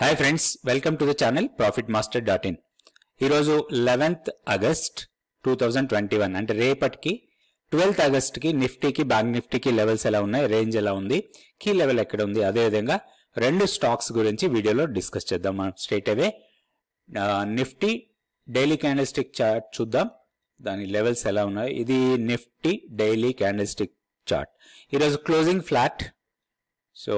hi friends welcome to the channel profit master dot in ఈరోజు eleventh August two thousand twenty one అంటే రేపటికి twelfth ఆగస్ట్కి నిఫ్టీకి bank నిఫ్టీకి లెవెల్స్ ఎలా ఉన్నాయి రేంజ్ ఎలా ఉంది కీ లెవెల్ ఎక్కడ ఉంది అదేవిధంగా రెండు స్టాక్స్ గురించి వీడియోలో డిస్కస్ చేద్దాం మనం straight away Nifty daily candle chart చూద్దాం దాని లెవెల్స్ ఎలా ఉన్నాయి ఇది నిఫ్టీ డైలీ క్యాండిల్ చార్ట్ ఈరోజు క్లోజింగ్ ఫ్లాట్ సో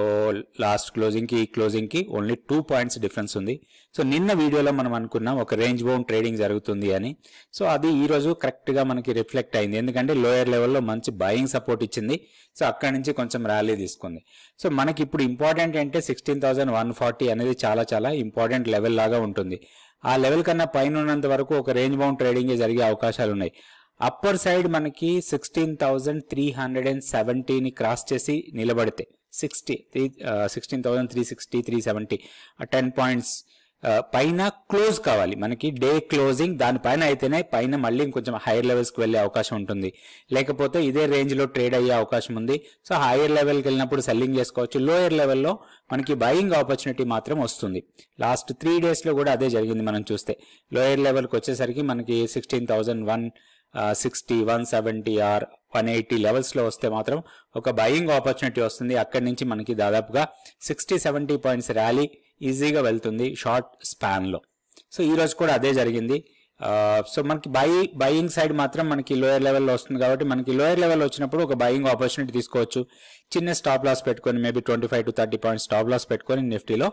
లాస్ట్ క్లోజింగ్కి ఈ క్లోజింగ్కి ఓన్లీ టూ పాయింట్స్ డిఫరెన్స్ ఉంది సో నిన్న వీడియోలో మనం అనుకున్నాం ఒక రేంజ్ బౌండ్ ట్రేడింగ్ జరుగుతుంది అని సో అది ఈరోజు కరెక్ట్గా మనకి రిఫ్లెక్ట్ అయింది ఎందుకంటే లోయర్ లెవెల్లో మంచి బయింగ్ సపోర్ట్ ఇచ్చింది సో అక్కడి నుంచి కొంచెం ర్యాలీ తీసుకుంది సో మనకి ఇప్పుడు ఇంపార్టెంట్ అంటే సిక్స్టీన్ అనేది చాలా చాలా ఇంపార్టెంట్ లెవెల్ లాగా ఉంటుంది ఆ లెవెల్ కన్నా పైన ఉన్నంత వరకు ఒక రేంజ్ బౌండ్ ట్రేడింగే జరిగే అవకాశాలు ఉన్నాయి అప్పర్ సైడ్ మనకి sixteen thousand three hundred and సెవెంటీని క్రాస్ చేసి నిలబడితే sixty three sixteen thousand three sixty three seventy ten points పైన క్లోజ్ కావాలి మనకి డే క్లోజింగ్ దానిపైన అయితేనే పైన మళ్ళీ ఇంకొంచెం హైయర్ లెవెల్స్కి వెళ్ళే అవకాశం ఉంటుంది లేకపోతే ఇదే రేంజ్లో ట్రేడ్ అయ్యే అవకాశం ఉంది సో హైయర్ లెవెల్కి వెళ్ళినప్పుడు సెల్లింగ్ చేసుకోవచ్చు లోయర్ లెవెల్లో మనకి బయింగ్ ఆపర్చునిటీ మాత్రం వస్తుంది లాస్ట్ త్రీ డేస్లో కూడా అదే జరిగింది మనం చూస్తే లోయర్ లెవెల్కి వచ్చేసరికి మనకి sixteen thousand one sixty one seventy or one eighty లెవెల్స్లో వస్తే మాత్రం ఒక బయింగ్ ఆపర్చునిటీ వస్తుంది అక్కడి నుంచి మనకి దాదాపుగా సిక్స్టీ సెవెంటీ పాయింట్స్ ర్యాలీ ఈజీగా వెళ్తుంది షార్ట్ స్పాన్లో సో ఈరోజు కూడా అదే జరిగింది సో మనకి బై బయింగ్ సైడ్ మాత్రం మనకి లోయర్ లెవెల్లో వస్తుంది కాబట్టి మనకి లోయర్ లెవెల్ వచ్చినప్పుడు ఒక బయింగ్ ఆపర్చునిటీ తీసుకోవచ్చు చిన్న స్టాప్ లాస్ పెట్టుకొని maybe twenty five to thirty points stop loss పెట్టుకొని నిఫ్టీలో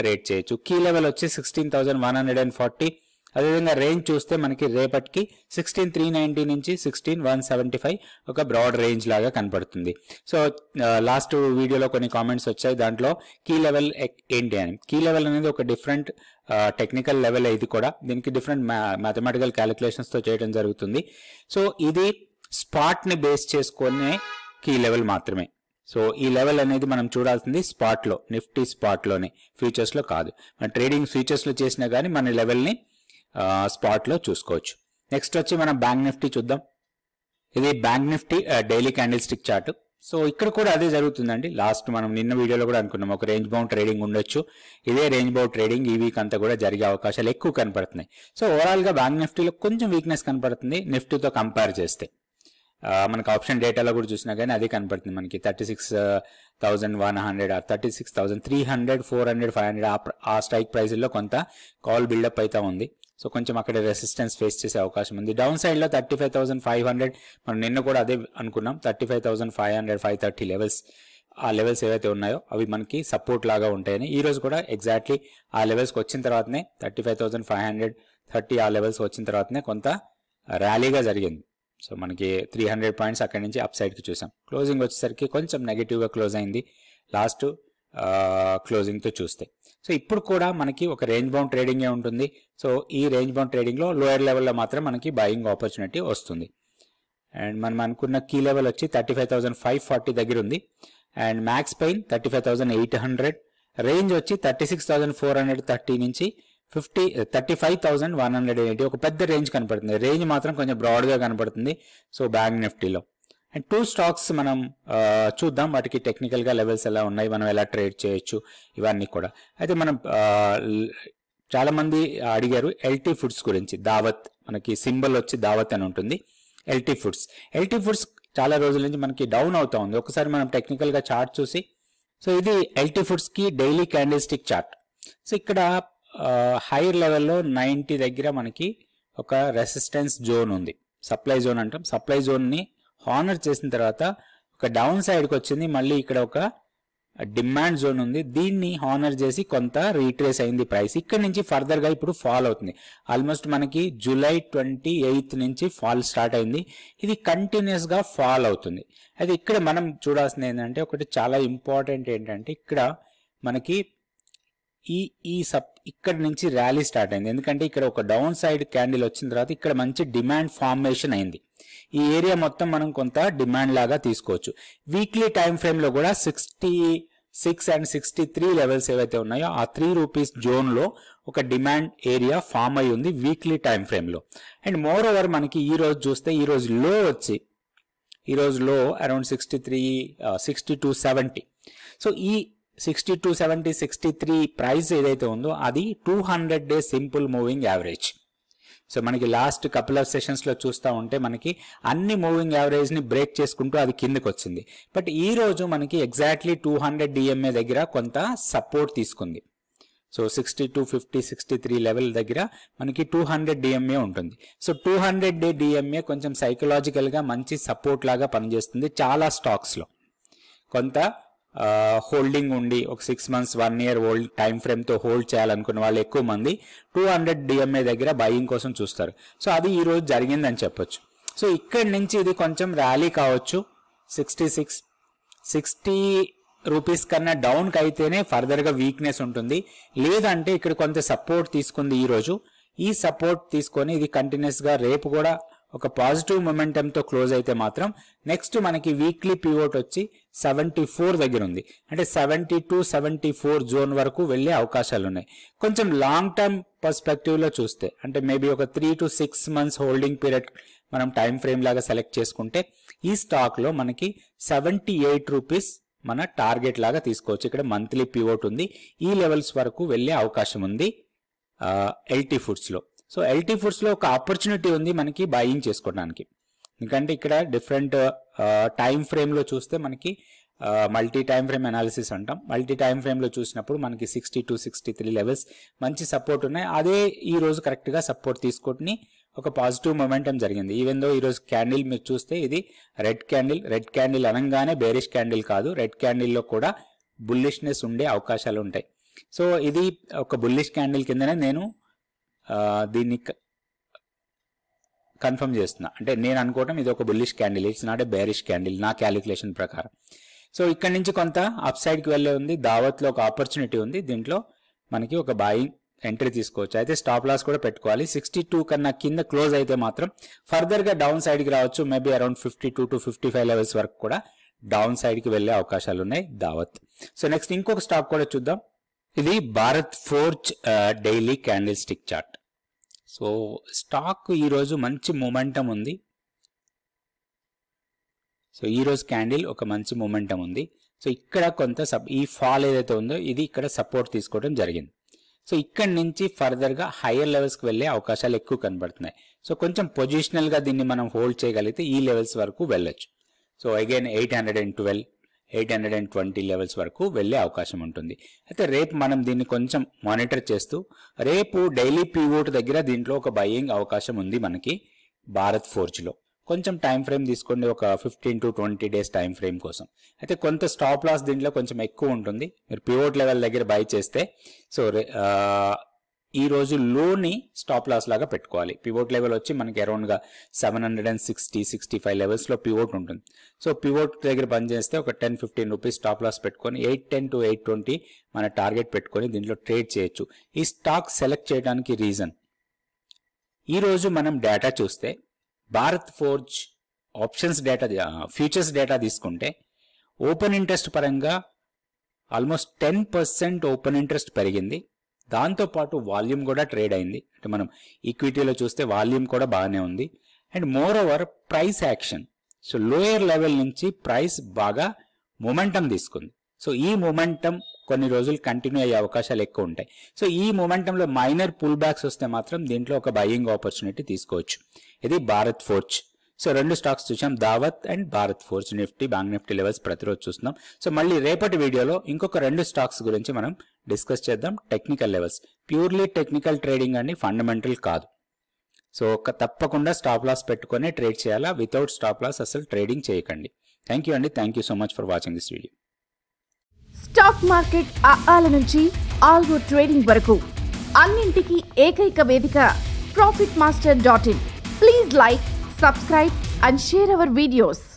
ట్రేడ్ చేయొచ్చు కీ లెవెల్ వచ్చి sixteen thousand one hundred and forty అదేవిధంగా రేంజ్ చూస్తే మనకి రేపటికి సిక్స్టీన్ త్రీ నైంటీ నుంచి సిక్స్టీన్ వన్ సెవెంటీ ఫైవ్ ఒక బ్రాడ్ రేంజ్ లాగా కనపడుతుంది సో లాస్ట్ వీడియోలో కొన్ని కామెంట్స్ వచ్చాయి దాంట్లో కీ లెవెల్ ఏంటి అని కీ లెవెల్ అనేది ఒక డిఫరెంట్ టెక్నికల్ లెవెల్ ఇది కూడా దీనికి డిఫరెంట్ మ్యాథమెటికల్ క్యాలిక్యులేషన్స్తో చేయడం జరుగుతుంది సో ఇది స్పాట్ని బేస్ చేసుకునే కీ లెవెల్ మాత్రమే సో ఈ లెవెల్ అనేది మనం చూడాల్సింది స్పాట్లో నిఫ్టీ స్పాట్లోనే ఫ్యూచర్స్లో కాదు మన ట్రేడింగ్ ఫ్యూచర్స్లో చేసినా కానీ మన లెవెల్ని స్పాట్లో చూసుకోవచ్చు నెక్స్ట్ వచ్చి మనం బ్యాంక్ నిఫ్టీ చూద్దాం ఇది bank Nifty daily candlestick chart so ఇక్కడ కూడా అదే జరుగుతుందండి లాస్ట్ మనం నిన్న వీడియోలో కూడా అనుకున్నాం ఒక రేంజ్ బౌండ్ ట్రేడింగ్ ఉండొచ్చు ఇదే రేంజ్ బౌండ్ ట్రేడింగ్ ఈ వీక్ అంతా కూడా జరిగే అవకాశాలు ఎక్కువ కనపడుతున్నాయి సో ఓవరాల్గా బ్యాంక్ నిఫ్టీలో కొంచెం వీక్నెస్ కనపడుతుంది నిఫ్టీతో కంపేర్ చేస్తే మనకు ఆప్షన్ డేటాలో కూడా చూసినా కానీ అదే కనపడుతుంది మనకి thirty six thousand one hundred thirty six thousand three hundred four hundred five hundred ఆ స్ట్రైక్ ప్రైస్లో కొంత కాల్ బిల్డప్ అయితే ఉంది సో కొంచెం అక్కడ రెసిస్టెన్స్ ఫేస్ చేసే అవకాశం ఉంది డౌన్ సైడ్లో thirty five thousand five hundred మనం నిన్న కూడా అదే అనుకున్నాం thirty five thousand five hundred five thirty levels ఆ లెవెల్స్ ఏవైతే ఉన్నాయో అవి మనకి సపోర్ట్ లాగా ఉంటాయని ఈ రోజు కూడా ఎగ్జాక్ట్లీ ఆ లెవెల్స్కి వచ్చిన తర్వాతనే thirty five thousand five hundred thirty ఆ లెవెల్స్ వచ్చిన తర్వాతనే కొంత ర్యాలీగా జరిగింది సో మనకి త్రీ హండ్రెడ్ పాయింట్స్ అక్కడి నుంచి అప్ సైడ్కి చూసాం క్లోజింగ్ వచ్చేసరికి కొంచెం నెగిటివ్గా క్లోజ్ అయింది లాస్ట్ క్లోజింగ్తో చూస్తే సో ఇప్పుడు కూడా మనకి ఒక రేంజ్ బౌండ్ ట్రేడింగే ఉంటుంది సో ఈ రేంజ్ బౌండ్ ట్రేడింగ్లో లోయర్ లెవెల్లో మాత్రం మనకి బయింగ్ ఆపర్చునిటీ వస్తుంది అండ్ మనం అనుకున్న కీ లెవెల్ వచ్చి thirty five thousand five forty దగ్గర ఉంది and max pain thirty five eight hundred range వచ్చి thirty six four hundred thirty నుంచి fifty eh, thirty five thousand one hundred eighty ఒక పెద్ద రేంజ్ కనపడుతుంది రేంజ్ మాత్రం కొంచెం బ్రాడ్గా కనపడుతుంది సో బ్యాంక్ నిఫ్టీలో అండ్ టూ స్టాక్స్ మనం చూద్దాం వాటికి టెక్నికల్గా లెవెల్స్ ఎలా ఉన్నాయి మనం ఎలా ట్రేడ్ చేయొచ్చు ఇవన్నీ కూడా అయితే మనం చాలామంది అడిగారు ఎల్టీ ఫుడ్స్ గురించి దావత్ మనకి సింబల్ వచ్చి దావత్ అని ఉంటుంది ఎల్టీ ఫుడ్స్ ఎల్టీ ఫుడ్స్ చాలా రోజుల నుంచి మనకి డౌన్ అవుతా ఉంది ఒకసారి మనం టెక్నికల్గా చార్ట్ చూసి సో ఇది ఎల్టీ ఫుడ్స్కి daily candlestick chart so ఇక్కడ హైర్ లెవెల్లో నైంటీ దగ్గర మనకి ఒక రెసిస్టెన్స్ జోన్ ఉంది సప్లై జోన్ అంటాం సప్లై జోన్ని హానర్ చేసిన తర్వాత ఒక డౌన్ సైడ్కి వచ్చింది మళ్ళీ ఇక్కడ ఒక డిమాండ్ జోన్ ఉంది దీన్ని హానర్ చేసి కొంత రీట్రేస్ అయింది ప్రైస్ ఇక్కడ నుంచి ఫర్దర్గా ఇప్పుడు ఫాల్ అవుతుంది ఆల్మోస్ట్ మనకి జూలై ట్వంటీ ఎయిత్ నుంచి ఫాల్ స్టార్ట్ అయింది ఇది కంటిన్యూస్గా ఫాల్ అవుతుంది అయితే ఇక్కడ మనం చూడాల్సింది ఏంటంటే ఒకటి చాలా ఇంపార్టెంట్ ఏంటంటే ఇక్కడ మనకి ఈ ఈ సప్ ఇక్కడ నుంచి ర్యాలీ స్టార్ట్ అయింది ఎందుకంటే ఇక్కడ ఒక డౌన్ సైడ్ క్యాండిల్ వచ్చిన తర్వాత ఇక్కడ మంచి డిమాండ్ ఫార్మేషన్ అయింది ఈ ఏరియా మొత్తం మనం కొంత డిమాండ్ లాగా తీసుకోవచ్చు వీక్లీ టైం ఫ్రేమ్లో కూడా sixty six and sixty three levels ఏవైతే ఉన్నాయో ఆ త్రీ రూపీస్ జోన్లో ఒక డిమాండ్ ఏరియా ఫామ్ అయి ఉంది వీక్లీ టైం ఫ్రేమ్లో అండ్ మోర్ ఓవర్ మనకి ఈ రోజు చూస్తే ఈ రోజు లో వచ్చి ఈ రోజు లో around sixty three sixty two seventy so ఈ sixty two seventy sixty three price ఏదైతే ఉందో అది two hundred days simple moving average so మనకి లాస్ట్ కపుల్ ఆఫ్ సెషన్స్లో చూస్తూ ఉంటే మనకి అన్ని మూవింగ్ యావరేజ్ని బ్రేక్ చేసుకుంటూ అది కిందకు వచ్చింది బట్ ఈ రోజు మనకి ఎగ్జాక్ట్లీ టూ హండ్రెడ్ డిఎంఏ దగ్గర కొంత సపోర్ట్ తీసుకుంది so sixty two fifty sixty three level దగ్గర మనకి టూ హండ్రెడ్ డిఎంఏ ఉంటుంది so two hundred day DMA కొంచెం సైకలాజికల్గా మంచి సపోర్ట్ లాగా పనిచేస్తుంది చాలా స్టాక్స్లో కొంత హోల్డింగ్ ఉండి ఒక six months one year old time ఫ్రేమ్తో హోల్డ్ చేయాలనుకున్న వాళ్ళు ఎక్కువ మంది టూ హండ్రెడ్ డిఎంఏ దగ్గర బయింగ్ కోసం చూస్తారు సో అది ఈ రోజు జరిగిందని చెప్పొచ్చు సో ఇక్కడి నుంచి ఇది కొంచెం ర్యాలీ కావచ్చు సిక్స్టీ సిక్స్ సిక్స్టీ రూపీస్ కన్నా డౌన్కి అయితేనే ఫర్దర్గా వీక్నెస్ ఉంటుంది లేదంటే ఇక్కడ కొంత సపోర్ట్ తీసుకుంది ఈరోజు ఈ సపోర్ట్ తీసుకొని ఇది కంటిన్యూస్గా రేపు కూడా ఒక పాజిటివ్ మొమెంటంతో క్లోజ్ అయితే మాత్రం నెక్స్ట్ మనకి వీక్లీ పివోట్ వచ్చి సెవెంటీ ఫోర్ దగ్గర ఉంది అంటే seventy two seventy four zone వరకు వెళ్ళే అవకాశాలు ఉన్నాయి కొంచెం లాంగ్ టర్మ్ లో చూస్తే అంటే మేబీ ఒక three to six months holding period మనం టైం ఫ్రేమ్ లాగా సెలెక్ట్ చేసుకుంటే ఈ స్టాక్లో మనకి సెవెంటీ ఎయిట్ రూపీస్ మన టార్గెట్ లాగా తీసుకోవచ్చు ఇక్కడ మంత్లీ పివోట్ ఉంది ఈ లెవెల్స్ వరకు వెళ్ళే అవకాశం ఉంది ఎల్టీ ఫుడ్స్లో సో ఎల్టీ ఫుడ్స్లో ఒక ఆపర్చునిటీ ఉంది మనకి బయింగ్ చేసుకోవడానికి ఎందుకంటే ఇక్కడ డిఫరెంట్ టైం ఫ్రేమ్లో చూస్తే మనకి మల్టీ టైం ఫ్రేమ్ అనాలిసిస్ అంటాం మల్టీ టైం ఫ్రేమ్లో చూసినప్పుడు మనకి sixty to sixty three levels మంచి సపోర్ట్ ఉన్నాయి అదే ఈ రోజు కరెక్ట్గా సపోర్ట్ తీసుకొని ఒక పాజిటివ్ మొమెంటం జరిగింది ఈవెన్ దో ఈ రోజు క్యాండిల్ మీరు చూస్తే ఇది రెడ్ క్యాండిల్ రెడ్ క్యాండిల్ అనగానే బేరిష్ క్యాండిల్ కాదు రెడ్ క్యాండిల్లో కూడా బుల్లిష్నెస్ ఉండే అవకాశాలు ఉంటాయి సో ఇది ఒక బుల్లిష్ క్యాండిల్ కిందనే నేను దీన్ని కన్ఫర్మ్ చేస్తున్నా అంటే నేను అనుకోవటం ఇది ఒక bullish candle it's not a bearish candle నా క్యాలిక్యులేషన్ ప్రకారం సో ఇక్కడ నుంచి కొంత అప్ సైడ్కి వెళ్ళే ఉంది దావత్లో ఒక ఆపర్చునిటీ ఉంది దీంట్లో మనకి ఒక బాయింగ్ ఎంట్రీ తీసుకోవచ్చు అయితే స్టాప్ లాస్ కూడా పెట్టుకోవాలి సిక్స్టీ టూ కన్నా కింద క్లోజ్ అయితే మాత్రం ఫర్దర్గా డౌన్ సైడ్కి రావచ్చు maybe around fifty two to fifty five levels వరకు కూడా డౌన్ సైడ్కి వెళ్ళే అవకాశాలు ఉన్నాయి దావత్ సో నెక్స్ట్ ఇంకొక స్టాక్ కూడా చూద్దాం ఇది Bharat Forge daily candlestick chart so stock ఈరోజు మంచి మూమెంటం ఉంది సో ఈరోజు క్యాండిల్ ఒక మంచి మూమెంటం ఉంది సో ఇక్కడ కొంత సబ్ ఈ ఫాల్ ఏదైతే ఉందో ఇది ఇక్కడ సపోర్ట్ తీసుకోవడం జరిగింది సో ఇక్కడ నుంచి ఫర్దర్గా హయ్యర్ లెవెల్స్కి వెళ్ళే అవకాశాలు ఎక్కువ కనబడుతున్నాయి సో కొంచెం పొజిషనల్గా దీన్ని మనం హోల్డ్ చేయగలిగితే ఈ లెవెల్స్ వరకు వెళ్ళొచ్చు so again eight hundred and twelve eight hundred and twenty levels వరకు వెళ్ళే అవకాశం ఉంటుంది అయితే రేపు మనం దీన్ని కొంచెం మానిటర్ చేస్తూ రేపు డైలీ పీవోట్ దగ్గర దీంట్లో ఒక బయ్యింగ్ అవకాశం ఉంది మనకి భారత్ ఫోర్జ్లో కొంచెం టైం ఫ్రేమ్ తీసుకోండి ఒక fifteen to twenty days time frame కోసం అయితే కొంత స్టాప్ లాస్ దీంట్లో కొంచెం ఎక్కువ ఉంటుంది మీరు పివోట్ లెవెల్ దగ్గర బై చేస్తే సో ఈ రోజు లోని స్టాప్ లాస్ లాగా పెట్టుకోవాలి పివోట్ లెవెల్ వచ్చి మనకి అరౌండ్గా seven hundred and sixty sixty five లెవెల్స్లో పివోట్ ఉంటుంది సో పివోట్ దగ్గర బంద్ చేస్తే ఒక ten fifteen rupees stop loss పెట్టుకొని eight ten to eight twenty మన టార్గెట్ పెట్టుకొని దీంట్లో ట్రేడ్ చేయొచ్చు ఈ స్టాక్ సెలెక్ట్ చేయడానికి రీజన్ ఈ రోజు మనం డేటా చూస్తే Bharat Forge options data futures data తీసుకుంటే ఓపెన్ ఇంట్రెస్ట్ పరంగా almost ten percent open interest పెరిగింది దాంతోపాటు వాల్యూమ్ కూడా ట్రేడ్ అయింది అంటే మనం ఈక్విటీలో చూస్తే వాల్యూమ్ కూడా బాగానే ఉంది and moreover price action so lower level నుంచి ప్రైస్ బాగా మొమెంటం తీసుకుంది సో ఈ మొమెంటం కొన్ని రోజులు కంటిన్యూ అయ్యే అవకాశాలు ఎక్కువ ఉంటాయి సో ఈ మొమెంటంలో మైనర్ పుల్ బ్యాక్స్ వస్తే మాత్రం దీంట్లో ఒక బయ్యింగ్ ఆపర్చునిటీ తీసుకోవచ్చు ఇది భారత్ ఫోర్చ్ సో రెండు స్టాక్స్ చూసాం Dawat and Bharat Forge Nifty bank Nifty levels ప్రతిరోజు చూస్తున్నాం సో మళ్ళీ రేపటి వీడియోలో ఇంకొక రెండు స్టాక్స్ గురించి మనం డిస్కస్ చేద్దాం technical levels purely technical trading అండి ఫండమెంటల్ కాదు సో ఒక తప్పకుండా స్టాప్ లాస్ పెట్టుకొని ట్రేడ్ చేయాలా వితౌట్ స్టాప్ లాస్ అసలు ట్రేడింగ్ చేయకండి థ్యాంక్ యూ అండి thank you so much for watching this video stock market ఆల నుంచి ఆల్గో ట్రేడింగ్ వరకు అన్నింటికి ఏకైక వేదిక profit master dot in please like subscribe and share our videos